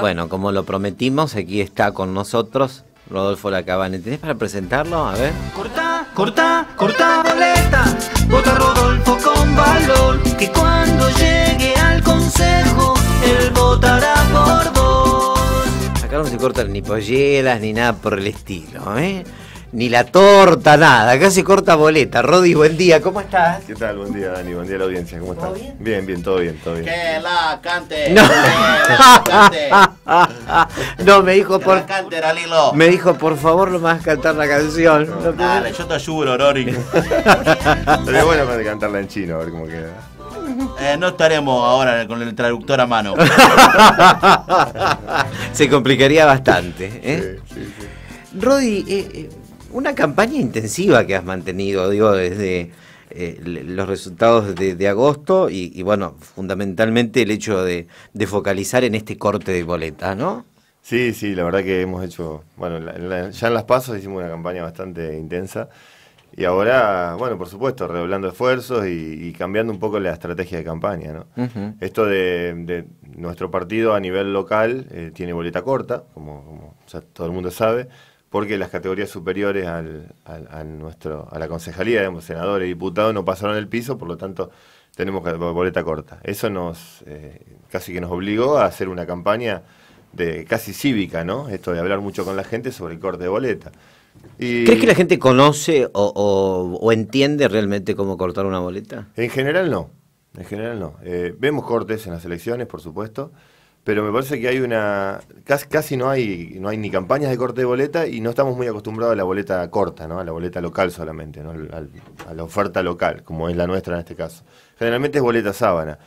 Bueno, como lo prometimos, aquí está con nosotros Rodolfo Lacabane. ¿Tenés para presentarlo? A ver. Corta, corta, corta boleta. Vota Rodolfo con valor. Que cuando llegue al consejo, él votará por vos. Acá no se cortan ni polleras ni nada por el estilo, ¿eh? ni la torta, nada. Acá se corta boleta. Rodi, buen día, ¿cómo estás? ¿Qué tal? Buen día, Dani. Buen día a la audiencia. ¿Cómo estás? Bien? bien? todo bien, todo bien. Que la cante. No. no, me dijo por. La cante, Me dijo, por favor, no me cantar la canción. yo te ayudo, Rory. Sería bueno para cantarla en chino, a ver cómo queda. Eh, no estaremos ahora con el traductor a mano. Se complicaría bastante. ¿eh? Sí, sí, sí. Rodi, eh, eh una campaña intensiva que has mantenido, digo, desde eh, los resultados de, agosto y, bueno, fundamentalmente el hecho de, focalizar en este corte de boleta, ¿no? Sí, sí, la verdad que hemos hecho, bueno, ya en las pasos hicimos una campaña bastante intensa y ahora, bueno, por supuesto, redoblando esfuerzos y, cambiando un poco la estrategia de campaña, ¿no? Esto de, nuestro partido a nivel local eh, tiene boleta corta, como, todo el mundo sabe, porque las categorías superiores al, a, nuestro, a la concejalía, digamos, senadores y diputados, no pasaron el piso, por lo tanto tenemos boleta corta. Eso nos eh, casi que nos obligó a hacer una campaña de casi cívica, ¿no? Esto de hablar mucho con la gente sobre el corte de boleta. ¿Crees que la gente conoce o, entiende realmente cómo cortar una boleta? En general no, en general no. Eh, vemos cortes en las elecciones, por supuesto, pero me parece que hay una casi, no hay no hay ni campañas de corte de boleta y no estamos muy acostumbrados a la boleta corta no a la boleta local solamente ¿no? a, la oferta local como es la nuestra en este caso generalmente es boleta sábana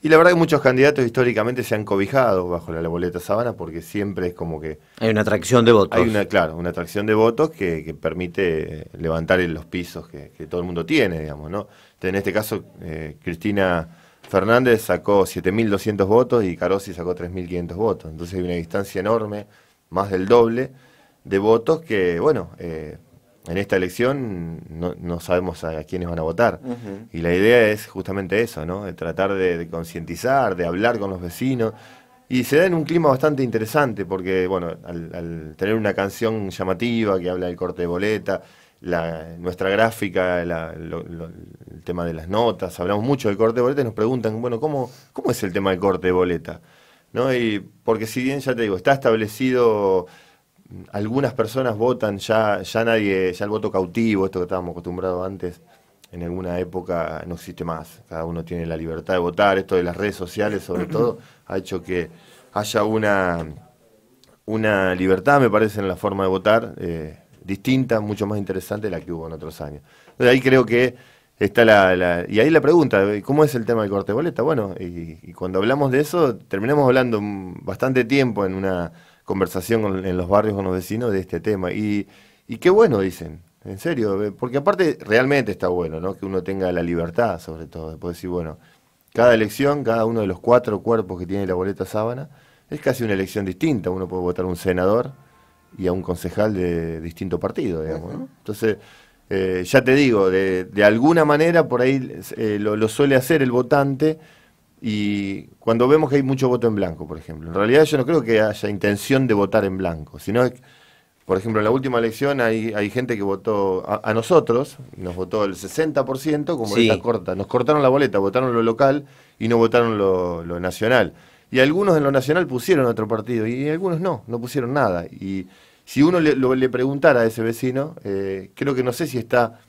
y la verdad que muchos candidatos históricamente se han cobijado bajo la, boleta sábana porque siempre es como que hay una atracción de votos hay una claro una atracción de votos que, permite eh, levantar los pisos que, todo el mundo tiene digamos no en este caso eh, Cristina Fernández sacó 7.200 votos y Carosi sacó 3.500 votos. Entonces hay una distancia enorme, más del doble de votos que, bueno, eh, en esta elección no, sabemos a quiénes van a votar. Y la idea es justamente eso, ¿no? De tratar de, concientizar, de hablar con los vecinos. Y se da en un clima bastante interesante porque, bueno, al, al tener una canción llamativa que habla del corte de boleta, nuestra gráfica, el tema de las notas, hablamos mucho del corte de boleta y nos preguntan, bueno, ¿cómo, cómo es el tema del corte de boleta? ¿No? Y porque si bien ya te digo, está establecido, algunas personas votan, ya, ya nadie, ya el voto cautivo, esto que estábamos acostumbrados antes, en alguna época no existe más. Cada uno tiene la libertad de votar, esto de las redes sociales sobre todo, ha hecho que haya una, una libertad, me parece, en la forma de votar. Eh, distinta, mucho más interesante de la que hubo en otros años. Entonces ahí creo que está la, Y ahí la pregunta, ¿cómo es el tema del corte de boleta? Bueno, y, cuando hablamos de eso, terminamos hablando bastante tiempo en una conversación en los barrios con los vecinos de este tema. Y, y qué bueno, dicen, en serio, porque aparte realmente está bueno, ¿no? Que uno tenga la libertad, sobre todo, de poder decir, bueno, cada elección, cada uno de los cuatro cuerpos que tiene la boleta sábana, es casi una elección distinta. Uno puede votar un senador, y a un concejal de distinto partido, digamos. Entonces, eh, ya te digo, de, alguna manera por ahí eh, lo, suele hacer el votante y cuando vemos que hay mucho voto en blanco, por ejemplo. En realidad yo no creo que haya intención de votar en blanco, sino por ejemplo, en la última elección hay, gente que votó a, nosotros, nos votó el 60% como boleta corta. Nos cortaron la boleta, votaron lo local y no votaron lo nacional. Y algunos en lo nacional pusieron otro partido y algunos no, no pusieron nada. Y si uno le, preguntara a ese vecino, eh, creo que no sé si está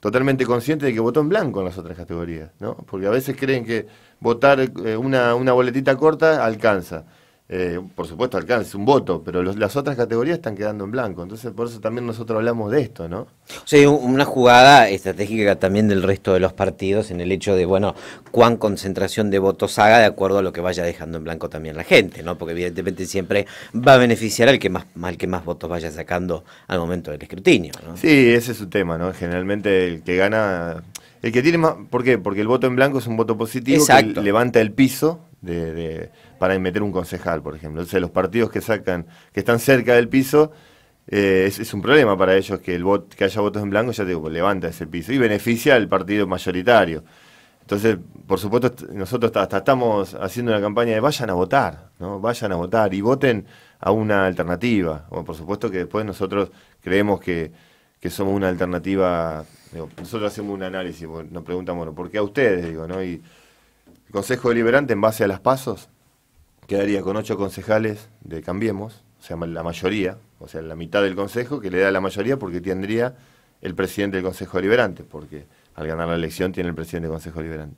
totalmente consciente de que votó en blanco en las otras categorías, ¿no? Porque a veces creen que votar eh, una, una boletita corta alcanza. Eh, por supuesto, alcance un voto, pero las otras categorías están quedando en blanco. Entonces, por eso también nosotros hablamos de esto, ¿no? Sí, una jugada estratégica también del resto de los partidos en el hecho de, bueno, cuán concentración de votos haga de acuerdo a lo que vaya dejando en blanco también la gente, ¿no? Porque evidentemente siempre va a beneficiar al que más, al que más votos vaya sacando al momento del escrutinio, ¿no? Sí, ese es su tema, ¿no? Generalmente el que gana... El que tiene más... ¿Por qué? Porque el voto en blanco es un voto positivo Exacto. que levanta el piso de para meter un concejal, por ejemplo. Entonces los partidos que sacan, que están cerca del piso, eh, es, un problema para ellos que el que haya votos en blanco, ya te digo, pues, levanta ese piso y beneficia al partido mayoritario. Entonces, por supuesto, nosotros hasta estamos haciendo una campaña de vayan a votar, ¿no? Vayan a votar y voten a una alternativa. por supuesto que después nosotros creemos que, somos una alternativa. nosotros hacemos un análisis, nos preguntamos, bueno, ¿por qué a ustedes? Digo, ¿no? Y el Consejo Deliberante, en base a las pasos, quedaría con ocho concejales de Cambiemos, o sea, la mayoría, o sea, la mitad del consejo, que le da la mayoría porque tendría el presidente del Consejo Deliberante, porque al ganar la elección tiene el presidente del Consejo liberante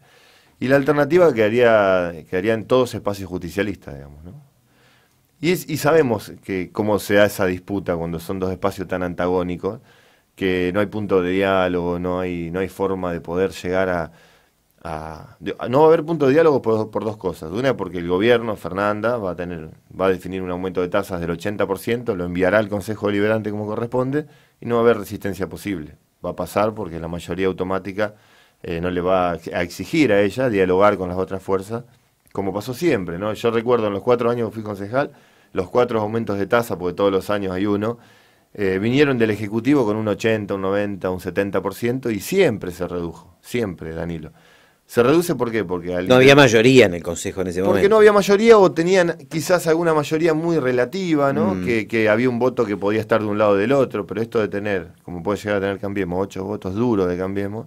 Y la alternativa quedaría, quedaría en todos espacios justicialistas, digamos, ¿no? Y, es, y sabemos que cómo se da esa disputa cuando son dos espacios tan antagónicos, que no hay punto de diálogo, no hay, no hay forma de poder llegar a, no va a haber punto de diálogo por, dos cosas. Una, porque el gobierno, Fernanda, va a, tener, va a definir un aumento de tasas del 80%, lo enviará al Consejo Deliberante como corresponde, y no va a haber resistencia posible. Va a pasar porque la mayoría automática eh, no le va a exigir a ella dialogar con las otras fuerzas, como pasó siempre. ¿no? Yo recuerdo en los cuatro años que fui concejal, los cuatro aumentos de tasa, porque todos los años hay uno, eh, vinieron del Ejecutivo con un 80, un 90, un 70%, y siempre se redujo, siempre, Danilo. Se reduce ¿por Porque no había mayoría en el Consejo en ese momento. Porque no había mayoría o tenían quizás alguna mayoría muy relativa, ¿no? Mm. Que, había un voto que podía estar de un lado o del otro, pero esto de tener, como puede llegar a tener Cambiemos, ocho votos duros de Cambiemos,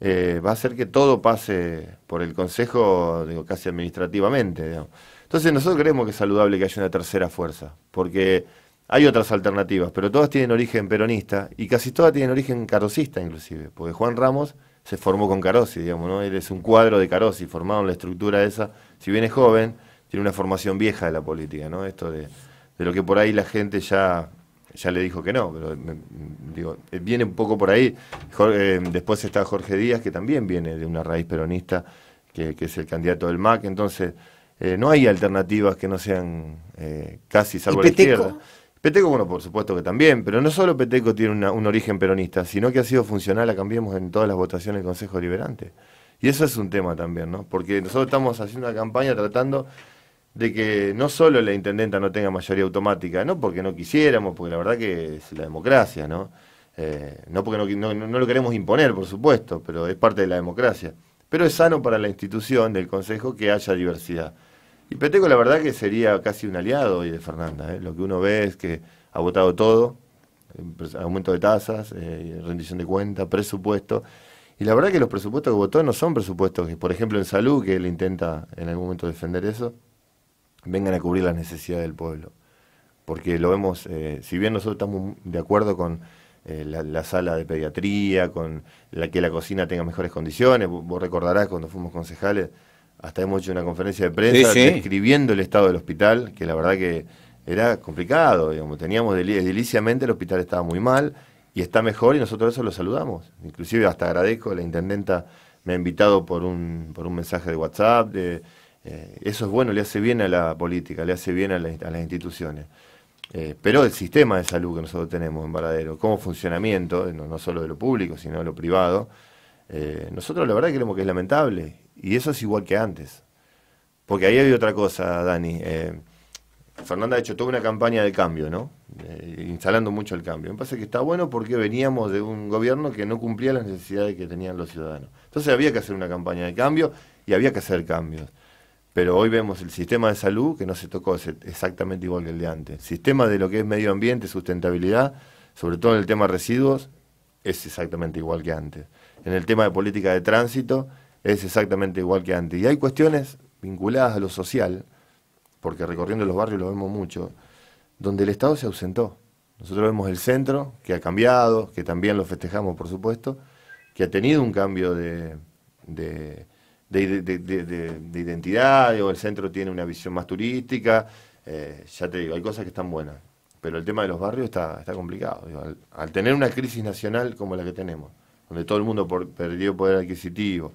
eh, va a hacer que todo pase por el Consejo, digo, casi administrativamente, Entonces nosotros creemos que es saludable que haya una tercera fuerza, porque hay otras alternativas, pero todas tienen origen peronista y casi todas tienen origen carrocista inclusive, porque Juan Ramos se formó con Carosi, digamos, ¿no? Él es un cuadro de Carosi, formado en la estructura esa. Si viene joven, tiene una formación vieja de la política, ¿no? Esto de, de lo que por ahí la gente ya, ya le dijo que no, pero digo, eh, viene un poco por ahí. Eh, después está Jorge Díaz, que también viene de una raíz peronista, que, es el candidato del MAC, entonces... Eh, no hay alternativas que no sean casi salvo la izquierda. Peteco, bueno, por supuesto que también, pero no solo Peteco tiene un origen peronista, sino que ha sido funcional a Cambiemos en todas las votaciones del Consejo Liberante. Y eso es un tema también, ¿no? Porque nosotros estamos haciendo una campaña tratando de que no solo la intendenta no tenga mayoría automática, no porque no quisiéramos, porque la verdad que es la democracia, ¿no? Eh, no porque no lo queremos imponer, por supuesto, pero es parte de la democracia. Pero es sano para la institución del Consejo que haya diversidad. Y Peteco la verdad que sería casi un aliado hoy de Fernanda. ¿eh? Lo que uno ve es que ha votado todo, eh, aumento de tasas, eh, rendición de cuentas presupuesto. Y la verdad que los presupuestos que votó no son presupuestos que, por ejemplo, en salud, que él intenta en algún momento defender eso, vengan a cubrir las necesidades del pueblo. Porque lo vemos, si bien nosotros estamos de acuerdo con la, la, sala de pediatría, con la que la cocina tenga mejores condiciones, vos recordarás cuando fuimos concejales, hasta hemos hecho una conferencia de prensa describiendo el estado del hospital, que la verdad que era complicado, digamos, teníamos deliciamente el hospital estaba muy mal y está mejor y nosotros eso lo saludamos. Inclusive hasta agradezco, la intendenta me ha invitado por un, por un mensaje de WhatsApp, de, eh, eso es bueno, le hace bien a la política, le hace bien a, las instituciones. Eh, pero el sistema de salud que nosotros tenemos en Varadero, como funcionamiento, no, solo de lo público, sino de lo privado, eh, nosotros la verdad que creemos que es lamentable y eso es igual que antes. Porque ahí hay otra cosa, Dani. Eh, Fernanda ha hecho toda una campaña de cambio, ¿no? Eh, instalando mucho el cambio. Me parece que está bueno porque veníamos de un gobierno que no cumplía las necesidades que tenían los ciudadanos. Entonces había que hacer una campaña de cambio y había que hacer cambios. Pero hoy vemos el sistema de salud que no se tocó exactamente igual que el de antes. Sistema de lo que es medio ambiente, sustentabilidad, sobre todo en el tema residuos, es exactamente igual que antes. En el tema de política de tránsito, es exactamente igual que antes. Y hay cuestiones vinculadas a lo social, porque recorriendo los barrios lo vemos mucho, donde el Estado se ausentó. Nosotros vemos el centro, que ha cambiado, que también lo festejamos, por supuesto, que ha tenido un cambio de, identidad, o el centro tiene una visión más turística, eh, ya te digo, hay cosas que están buenas, pero el tema de los barrios está, complicado. al, tener una crisis nacional como la que tenemos, donde todo el mundo perdió poder adquisitivo,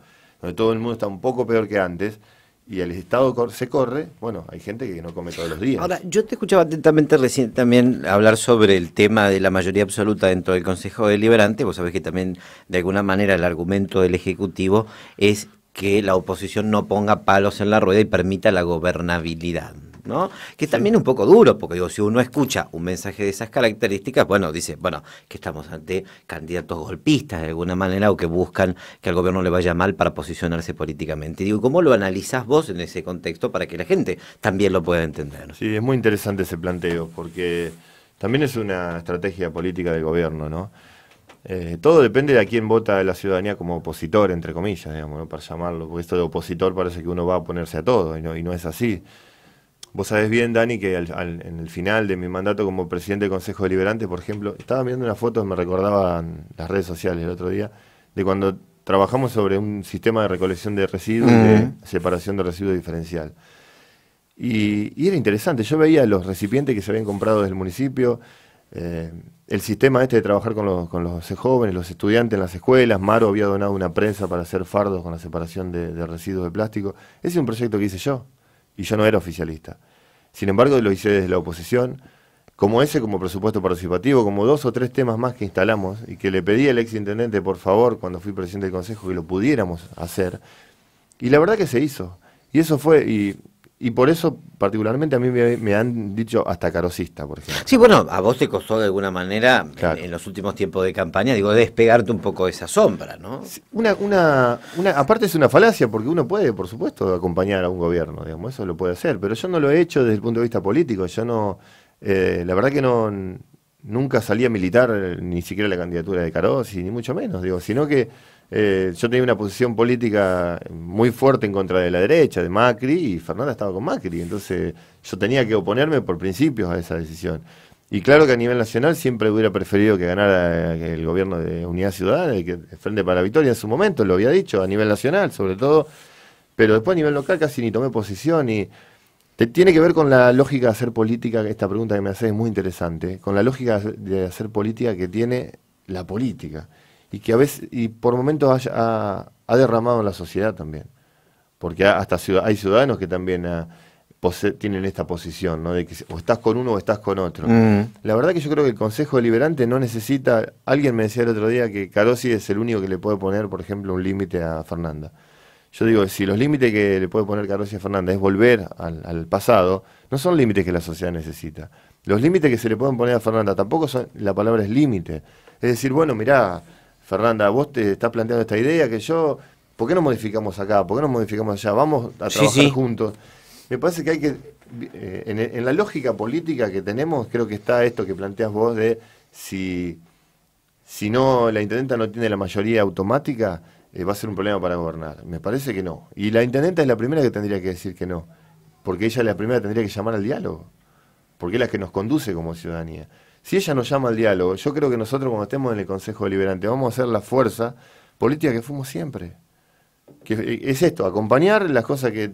todo el mundo está un poco peor que antes, y el Estado se corre, bueno, hay gente que no come todos los días. Ahora, yo te escuchaba atentamente recién también hablar sobre el tema de la mayoría absoluta dentro del Consejo Deliberante. Vos sabés que también, de alguna manera, el argumento del Ejecutivo es que la oposición no ponga palos en la rueda y permita la gobernabilidad. ¿no? Que también un poco duro, porque digo, si uno escucha un mensaje de esas características, bueno, dice, bueno, que estamos ante candidatos golpistas de alguna manera o que buscan que al gobierno le vaya mal para posicionarse políticamente. digo, ¿cómo lo analizás vos en ese contexto para que la gente también lo pueda entender? Sí, es muy interesante ese planteo, porque también es una estrategia política del gobierno, ¿no? Eh, todo depende de a quién vota la ciudadanía como opositor, entre comillas, digamos, ¿no? para llamarlo, porque esto de opositor parece que uno va a ponerse a todo, y no es así. Vos sabés bien, Dani, que en el final de mi mandato como presidente del Consejo Deliberante, por ejemplo, estaba viendo unas fotos, me recordaban las redes sociales el otro día, de cuando trabajamos sobre un sistema de recolección de residuos de separación de residuos diferencial. Y, era interesante, yo veía los recipientes que se habían comprado desde el municipio, eh, el sistema este de trabajar con los, jóvenes, los estudiantes en las escuelas, Maro había donado una prensa para hacer fardos con la separación de residuos de plástico. Ese es un proyecto que hice yo y yo no era oficialista. Sin embargo, lo hice desde la oposición, como ese, como presupuesto participativo, como dos o tres temas más que instalamos y que le pedí al ex intendente, por favor, cuando fui presidente del Consejo, que lo pudiéramos hacer. Y la verdad que se hizo. Y eso fue, y y por eso, particularmente, a mí me, han dicho hasta carosista, por ejemplo. Sí, bueno, a vos te costó de alguna manera, en, los últimos tiempos de campaña, digo, despegarte un poco de esa sombra, ¿no? Una, una, aparte es una falacia, porque uno puede, por supuesto, acompañar a un gobierno, digamos, eso lo puede hacer, pero yo no lo he hecho desde el punto de vista político, yo no, eh, la verdad que no, nunca salí a militar eh, ni siquiera la candidatura de Carosi, ni mucho menos, digo, sino que eh, yo tenía una posición política muy fuerte en contra de la derecha, de Macri, y Fernanda estaba con Macri, entonces yo tenía que oponerme por principios a esa decisión. Y claro que a nivel nacional siempre hubiera preferido que ganara eh, el gobierno de Unidad Ciudadana, que, Frente para la Victoria en su momento, lo había dicho, a nivel nacional sobre todo, pero después a nivel local casi ni tomé posición y... Te tiene que ver con la lógica de hacer política, esta pregunta que me haces es muy interesante, con la lógica de hacer política que tiene la política y que a veces, y por momentos ha, derramado en la sociedad también. Porque hasta hay ciudadanos que también ah, tienen esta posición, ¿no? De que o estás con uno o estás con otro. Mm. La verdad que yo creo que el Consejo Deliberante no necesita. Alguien me decía el otro día que Carosi es el único que le puede poner, por ejemplo, un límite a Fernanda. Yo digo, si los límites que le puede poner Carossi a Fernanda es volver al, al pasado, no son límites que la sociedad necesita. Los límites que se le pueden poner a Fernanda tampoco son. La palabra es límite. Es decir, bueno, mirá Fernanda, vos te estás planteando esta idea que yo, ¿por qué no modificamos acá? ¿Por qué no modificamos allá? Vamos a trabajar juntos. Me parece que hay que, eh, en, la lógica política que tenemos, creo que está esto que planteas vos de si, si no la intendenta no tiene la mayoría automática, eh, va a ser un problema para gobernar. Me parece que no. Y la intendenta es la primera que tendría que decir que no, porque ella es la primera que tendría que llamar al diálogo, porque es la que nos conduce como ciudadanía si ella nos llama al diálogo, yo creo que nosotros cuando estemos en el Consejo Deliberante vamos a hacer la fuerza política que fuimos siempre. Que es esto, acompañar las cosas que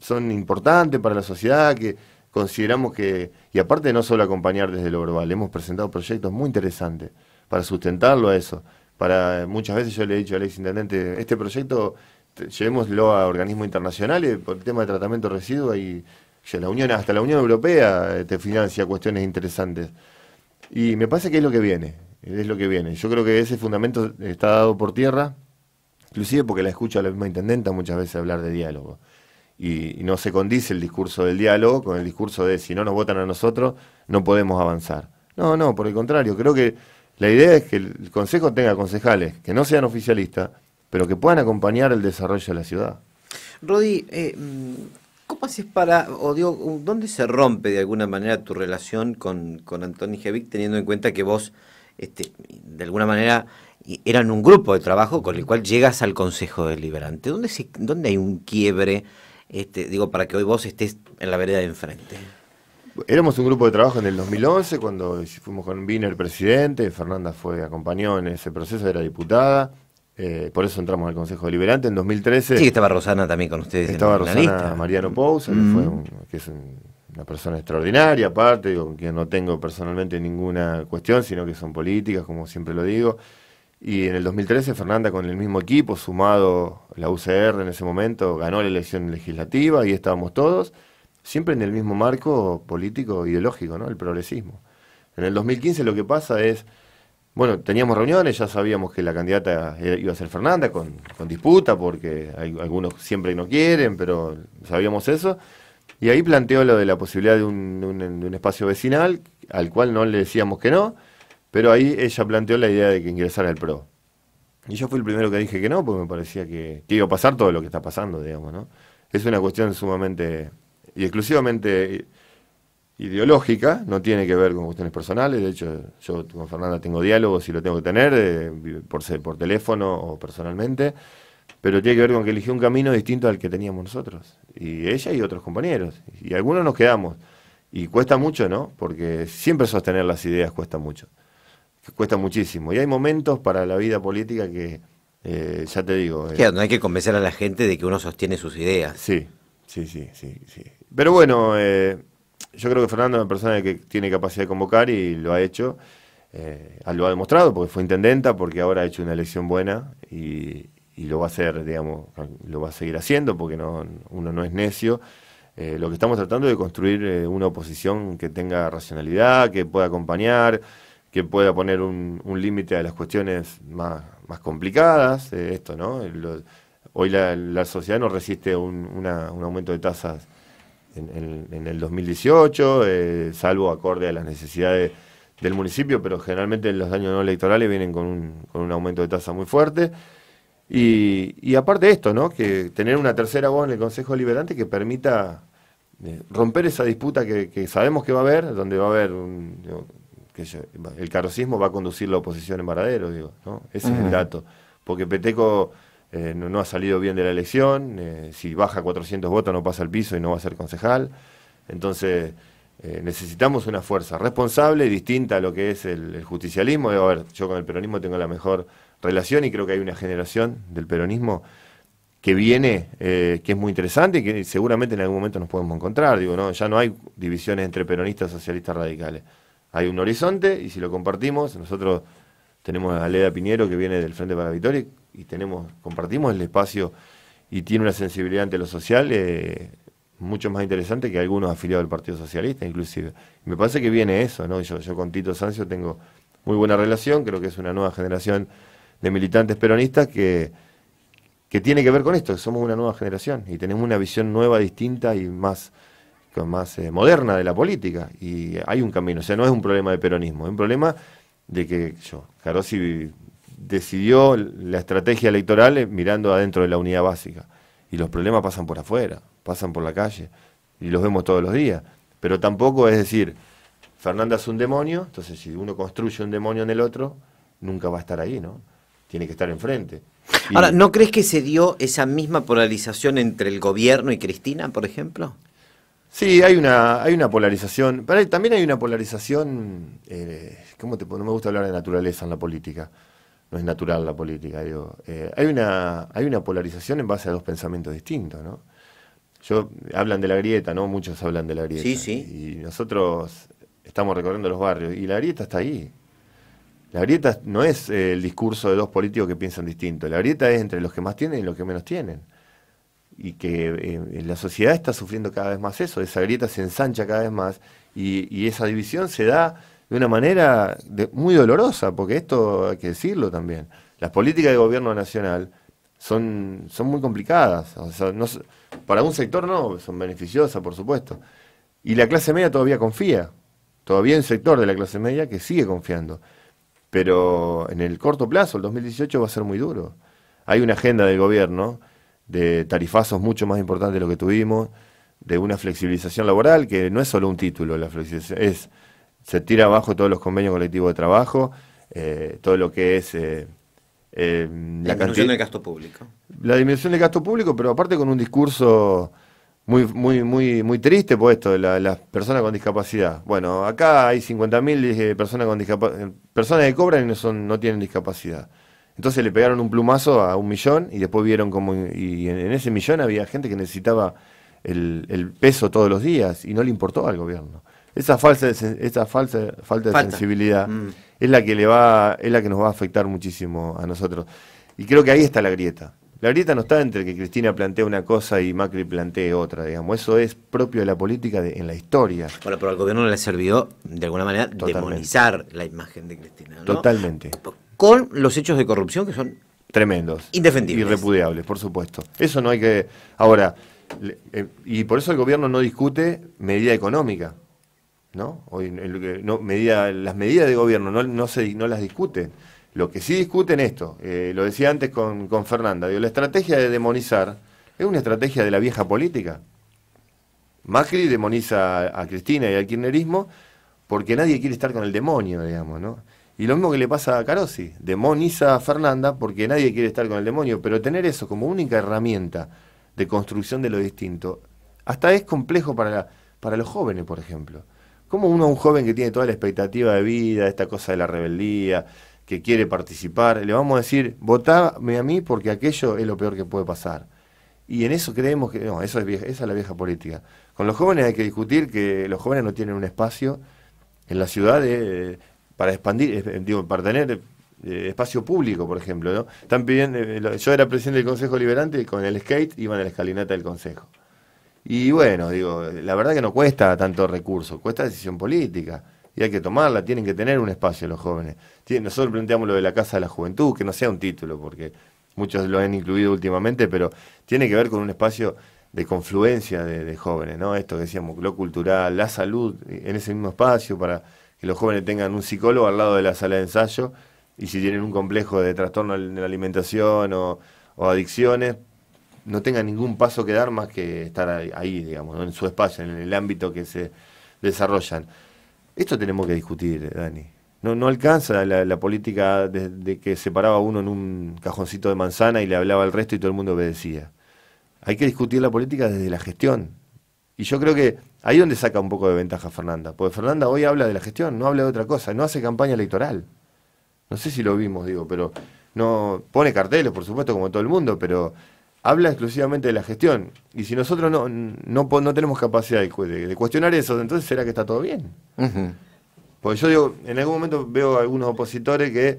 son importantes para la sociedad, que consideramos que, y aparte no solo acompañar desde lo verbal, hemos presentado proyectos muy interesantes para sustentarlo a eso. Para, muchas veces yo le he dicho al ex intendente, este proyecto llevémoslo a organismos internacionales por el tema de tratamiento de residuos y la Unión, hasta la Unión Europea eh, te financia cuestiones interesantes. Y me parece que es lo que viene, es lo que viene. Yo creo que ese fundamento está dado por tierra, inclusive porque la escucha a la misma intendenta muchas veces hablar de diálogo. Y, no se condice el discurso del diálogo con el discurso de si no nos votan a nosotros, no podemos avanzar. No, no, por el contrario, creo que la idea es que el Consejo tenga concejales que no sean oficialistas, pero que puedan acompañar el desarrollo de la ciudad. Rodi, eh, ¿Cómo haces para, o digo, dónde se rompe de alguna manera tu relación con, con Antoni Jevic, teniendo en cuenta que vos, este, de alguna manera, eran un grupo de trabajo con el cual llegas al Consejo Deliberante? ¿Dónde, dónde hay un quiebre, este, digo, para que hoy vos estés en la vereda de enfrente? Éramos un grupo de trabajo en el 2011, cuando fuimos con el presidente, Fernanda fue acompañó en ese proceso, era diputada, eh, por eso entramos al Consejo Deliberante en 2013. Sí, estaba Rosana también con ustedes. Estaba Rosana Mariano Pousa, que, es una persona extraordinaria, aparte, con quien no tengo personalmente ninguna cuestión, sino que son políticas, como siempre lo digo. Y en el 2013 Fernanda con el mismo equipo, sumado la UCR en ese momento, ganó la elección legislativa y estábamos todos, siempre en el mismo marco político, ideológico, ¿no? El progresismo. En el 2015 lo que pasa es bueno, teníamos reuniones, ya sabíamos que la candidata eh, iba a ser Fernanda, con, disputa, porque algunos siempre no quieren, pero sabíamos eso. Y ahí planteó lo de la posibilidad de un, espacio vecinal, al cual no le decíamos que no, pero ahí ella planteó la idea de que ingresara el PRO. Y yo fui el primero que dije que no, porque me parecía que, que iba a pasar todo lo que está pasando, digamos, ¿no? Es una cuestión sumamente y exclusivamente ideológica, no tiene que ver con cuestiones personales, de hecho yo con Fernanda tengo diálogos Y lo tengo que tener, eh, por, por teléfono o personalmente, pero tiene que ver con que eligió un camino distinto al que teníamos nosotros, y ella y otros compañeros, y algunos nos quedamos, y cuesta mucho, ¿no? Porque siempre sostener las ideas cuesta mucho, cuesta muchísimo, y hay momentos para la vida política que, eh, ya te digo... Eh, no hay que convencer a la gente de que uno sostiene sus ideas. Sí, sí, sí, sí, sí. Pero bueno... Eh, yo creo que Fernando es una persona que tiene capacidad de convocar y lo ha hecho. Eh, lo ha demostrado porque fue intendenta, porque ahora ha hecho una elección buena y, lo va a hacer, digamos, lo va a seguir haciendo porque no, uno no es necio. Eh, lo que estamos tratando es de construir eh, una oposición que tenga racionalidad, que pueda acompañar, que pueda poner un, límite a las cuestiones más, más complicadas. esto, ¿no? hoy la, sociedad no resiste un, un aumento de tasas en, el 2018, eh, salvo acorde a las necesidades del municipio, pero generalmente los daños no electorales vienen con un, con un aumento de tasa muy fuerte. Y, aparte de esto, ¿no? que tener una tercera voz en el Consejo Liberante que permita eh, romper esa disputa que, sabemos que va a haber, donde va a haber un, que el carrocismo va a conducir la oposición en Varadero, digo, ¿no? ese es el dato. Porque Peteco eh, no, ha salido bien de la elección, eh, si baja 400 votos no pasa al piso y no va a ser concejal. Entonces eh, necesitamos una fuerza responsable, distinta a lo que es el, justicialismo. A ver, yo con el peronismo tengo la mejor relación y creo que hay una generación del peronismo que viene, que es muy interesante y que seguramente en algún momento nos podemos encontrar. Digo, no, ya no hay divisiones entre peronistas, socialistas, radicales. Hay un horizonte y si lo compartimos, nosotros tenemos a Leda Piñero que viene del Frente para la Victoria y tenemos, compartimos el espacio y tiene una sensibilidad ante lo social eh, mucho más interesante que algunos afiliados del Partido Socialista, inclusive. Me parece que viene eso, ¿no? Yo, yo con Tito Sancio tengo muy buena relación, creo que es una nueva generación de militantes peronistas que, tiene que ver con esto, que somos una nueva generación y tenemos una visión nueva, distinta y más, más eh, moderna de la política. Y hay un camino, o sea, no es un problema de peronismo, es un problema de que yo, Carosi decidió la estrategia electoral eh, mirando adentro de la unidad básica. Y los problemas pasan por afuera, pasan por la calle, y los vemos todos los días. Pero tampoco es decir, Fernanda es un demonio, entonces si uno construye un demonio en el otro, nunca va a estar ahí, ¿no? Tiene que estar enfrente. Ahora, ¿no crees que se dio esa misma polarización entre el gobierno y Cristina, por ejemplo? Sí, hay una, hay una polarización, pero también hay una polarización, eh, ¿cómo te, no me gusta hablar de naturaleza en la política, no es natural la política. Digo. Eh, hay, una, hay una polarización en base a dos pensamientos distintos, ¿no? Yo, hablan de la grieta, ¿no? Muchos hablan de la grieta. Sí, sí. Y nosotros estamos recorriendo los barrios y la grieta está ahí. La grieta no es eh, el discurso de dos políticos que piensan distinto. La grieta es entre los que más tienen y los que menos tienen. Y que eh, la sociedad está sufriendo cada vez más eso. Esa grieta se ensancha cada vez más y, y esa división se da de una manera muy dolorosa, porque esto hay que decirlo también. Las políticas de gobierno nacional son, son muy complicadas. O no, para un sector no, son beneficiosas, por supuesto. Y la clase media todavía confía. Todavía hay un sector de la clase media que sigue confiando. Pero en el corto plazo, el 2018 va a ser muy duro. Hay una agenda del gobierno de tarifazos mucho más importantes de lo que tuvimos, de una flexibilización laboral que no es solo un título, la flexibilización es se tira abajo todos los convenios colectivos de trabajo, eh, todo lo que es... Eh, eh, la, disminución del gasto público. La disminución del gasto público, pero aparte con un discurso muy, muy, muy, muy triste por pues, esto, las la personas con discapacidad. Bueno, acá hay 50.000 personas con personas que cobran y no, son, no tienen discapacidad. Entonces le pegaron un plumazo a un millón y después vieron como, y en, ese millón había gente que necesitaba el peso todos los días y no le importó al gobierno. Esa falsa, esa falsa falta de sensibilidad mm. es la que le va, es la que nos va a afectar muchísimo a nosotros. Y creo que ahí está la grieta. La grieta no está entre que Cristina plantea una cosa y Macri plantee otra, digamos. Eso es propio de la política en la historia. Bueno, pero al gobierno le sirvió, de alguna manera, demonizar la imagen de Cristina. Totalmente. Con los hechos de corrupción que son tremendos. Indefendibles. Irrepudiables, por supuesto. Eso no hay que. Ahora, eh, y por eso el gobierno no discute medida económica. ¿no? Hoy, no las medidas de gobierno no, se, las discuten. Lo que sí discuten esto, eh, lo decía antes con, con Fernanda, digo, la estrategia de demonizar es una estrategia de la vieja política. Macri demoniza a, Cristina y al kirchnerismo porque nadie quiere estar con el demonio, digamos, ¿no? Y lo mismo que le pasa a Carosi, demoniza a Fernanda porque nadie quiere estar con el demonio, pero tener eso como única herramienta de construcción de lo distinto, hasta es complejo para, para los jóvenes, por ejemplo. ¿Cómo uno, un joven que tiene toda la expectativa de vida, esta cosa de la rebeldía, que quiere participar, le vamos a decir, votame a mí porque aquello es lo peor que puede pasar? Y en eso creemos que, no, eso es esa es la vieja política. Con los jóvenes hay que discutir que los jóvenes no tienen un espacio en la ciudad para expandir, digo, para tener eh, espacio público, por ejemplo. ¿no? Están pidiendo, eh, yo era presidente del Consejo Liberante y con el skate iban a la escalinata del Consejo. Y bueno, digo, la verdad que no cuesta tanto recurso, cuesta decisión política. Y hay que tomarla, tienen que tener un espacio los jóvenes. Nosotros planteamos lo de la Casa de la Juventud, que no sea un título, porque muchos lo han incluido últimamente, pero tiene que ver con un espacio de confluencia de, jóvenes, ¿no? Esto que decíamos, lo cultural, la salud, en ese mismo espacio para que los jóvenes tengan un psicólogo al lado de la sala de ensayo y si tienen un complejo de trastorno en la alimentación o adicciones, no tenga ningún paso que dar más que estar ahí, digamos, en su espacio, en el ámbito que se desarrollan. Esto tenemos que discutir, Dani. No, no alcanza la, política de, que que separaba uno en un cajoncito de manzana y le hablaba al resto y todo el mundo obedecía. Hay que discutir la política desde la gestión. Y yo creo que ahí es donde saca un poco de ventaja Fernanda. Porque Fernanda hoy habla de la gestión, no habla de otra cosa, no hace campaña electoral. No sé si lo vimos, digo, pero no pone carteles, por supuesto, como todo el mundo, pero habla exclusivamente de la gestión. Y si nosotros no, no, tenemos capacidad de, cuestionar eso, entonces será que está todo bien. Porque yo digo, en algún momento veo a algunos opositores que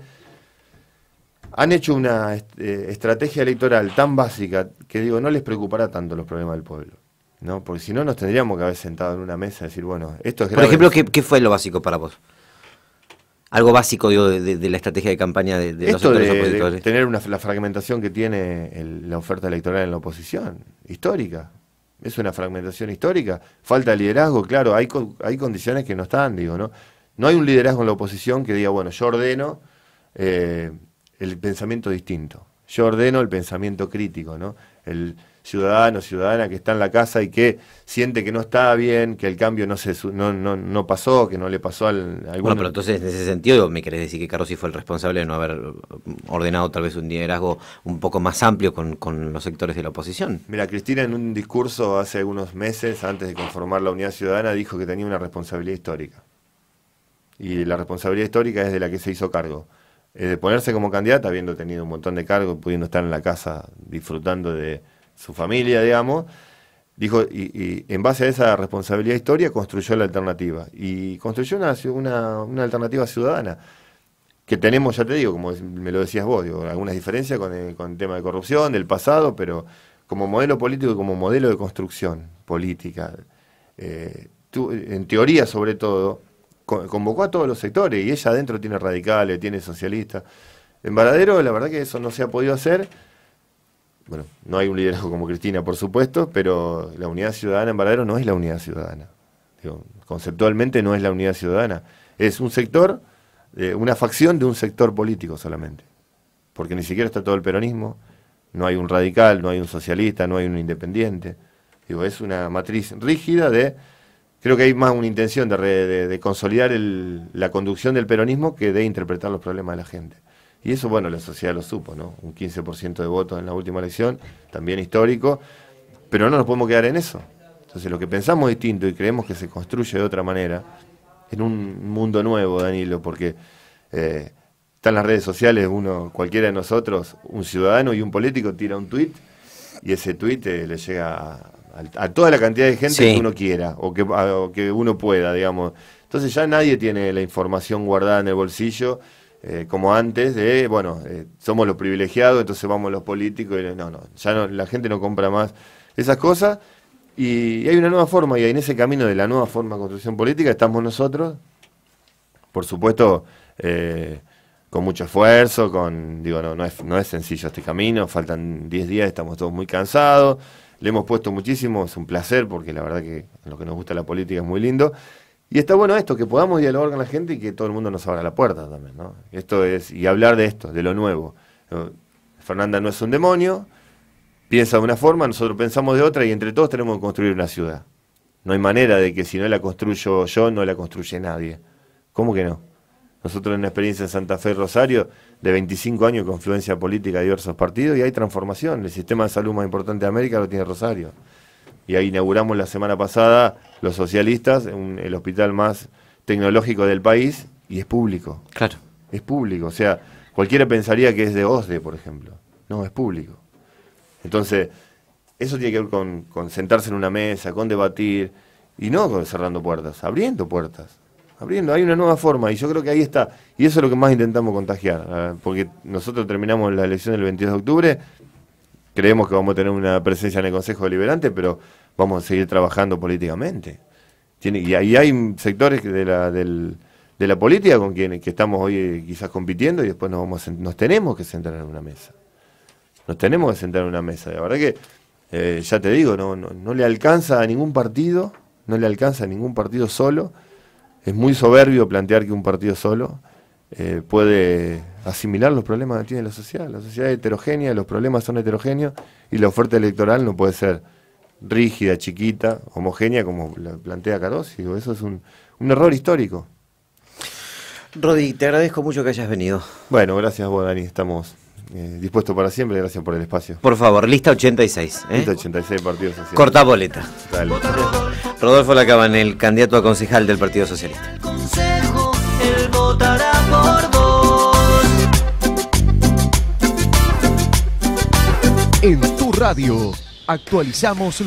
han hecho una eh, estrategia electoral tan básica que digo, no les preocupará tanto los problemas del pueblo. ¿no? Porque si no, nos tendríamos que haber sentado en una mesa y decir, bueno, esto es Por ejemplo, qué fue lo básico para vos? Algo básico de, la estrategia de campaña de, los opositores. tener la fragmentación que tiene la oferta electoral en la oposición, histórica. Es una fragmentación histórica. Falta liderazgo, claro, hay, condiciones que no están, digo, ¿no? No hay un liderazgo en la oposición que diga, bueno, yo ordeno eh, el pensamiento distinto, yo ordeno el pensamiento crítico, ¿no? El, ciudadano, ciudadana que está en la casa y que siente que no está bien, que el cambio no se no, no, pasó, que no le pasó al alguno. Bueno, pero entonces en ese sentido me querés decir que Carlos sí fue el responsable de no haber ordenado tal vez un liderazgo un poco más amplio con, con los sectores de la oposición. Mira, Cristina en un discurso hace algunos meses, antes de conformar la Unidad Ciudadana, dijo que tenía una responsabilidad histórica. Y la responsabilidad histórica es de la que se hizo cargo de ponerse como candidata, habiendo tenido un montón de cargos, pudiendo estar en la casa disfrutando de, su familia, digamos, dijo, y, en base a esa responsabilidad histórica construyó la alternativa. Y construyó una, una, alternativa ciudadana, que tenemos, ya te digo, como me lo decías vos, algunas diferencias con el, con tema de corrupción, del pasado, pero como modelo político y como modelo de construcción política. Eh, en teoría, sobre todo, convocó a todos los sectores y ella adentro tiene radicales, tiene socialistas. En Varadero, la verdad que eso no se ha podido hacer bueno, no hay un liderazgo como Cristina, por supuesto, pero la unidad ciudadana en Baradero no es la unidad ciudadana. conceptualmente no es la unidad ciudadana. Es un sector, eh, una facción de un sector político solamente. Porque ni siquiera está todo el peronismo, no hay un radical, no hay un socialista, no hay un independiente. Digo, es una matriz rígida de. Creo que hay más una intención de, consolidar la conducción del peronismo que de interpretar los problemas de la gente. Y eso, bueno, la sociedad lo supo, ¿no? Un 15% de votos en la última elección, también histórico, pero no nos podemos quedar en eso. Entonces, lo que pensamos es distinto y creemos que se construye de otra manera, en un mundo nuevo, Danilo, porque eh, están las redes sociales, uno, cualquiera de nosotros, un ciudadano y un político tira un tuit y ese tuit eh, le llega a, toda la cantidad de gente que uno quiera o que, o que uno pueda, digamos. Entonces ya nadie tiene la información guardada en el bolsillo eh, como antes, de, bueno, eh, somos los privilegiados, entonces vamos los políticos, y no, no, ya la gente no compra más esas cosas. Y hay una nueva forma, y en ese camino de la nueva forma de construcción política estamos nosotros, por supuesto, eh, con mucho esfuerzo, con, digo, no, no es, no es sencillo este camino, faltan 10 días, estamos todos muy cansados, le hemos puesto muchísimo, es un placer, porque la verdad que lo que nos gusta la política es muy lindo, y está bueno esto, que podamos dialogar con la gente y que todo el mundo nos abra la puerta también, ¿no? Esto es, y hablar de esto, de lo nuevo. Fernanda no es un demonio, piensa de una forma, nosotros pensamos de otra y entre todos tenemos que construir una ciudad. No hay manera de que si no la construyo yo, no la construye nadie. ¿Cómo que no? Nosotros en la experiencia en Santa Fe y Rosario de 25 años de confluencia política de diversos partidos y hay transformación. El sistema de salud más importante de América lo tiene Rosario y ahí inauguramos la semana pasada los socialistas, el hospital más tecnológico del país, y es público. Claro. Es público, o sea, cualquiera pensaría que es de OSDE, por ejemplo. No, es público. Entonces, eso tiene que ver con, sentarse en una mesa, con debatir, y no con cerrando puertas, abriendo puertas. Abriendo, hay una nueva forma, y yo creo que ahí está. Y eso es lo que más intentamos contagiar, porque nosotros terminamos la elección el 22 de octubre creemos que vamos a tener una presencia en el Consejo Deliberante, pero vamos a seguir trabajando políticamente. y, ahí hay sectores de la, política con quienes que estamos hoy eh, quizás compitiendo y después nos, vamos nos tenemos que sentar en una mesa. Nos tenemos que sentar en una mesa. La verdad que, eh, ya te digo, no, no le alcanza a ningún partido, no le alcanza a ningún partido solo. Es muy soberbio plantear que un partido solo eh, puede asimilar los problemas que tiene la sociedad. La sociedad es heterogénea, los problemas son heterogéneos y la oferta electoral no puede ser rígida, chiquita, homogénea como la plantea y Eso es un, error histórico. Rodi, te agradezco mucho que hayas venido. Bueno, gracias vos, Dani. Estamos eh, dispuestos para siempre. Gracias por el espacio. Por favor, lista 86. ¿eh? Lista 86, Partido Socialista. Corta boleta. Rodolfo Lacaban, el candidato a concejal del Partido Socialista. el en tu radio actualizamos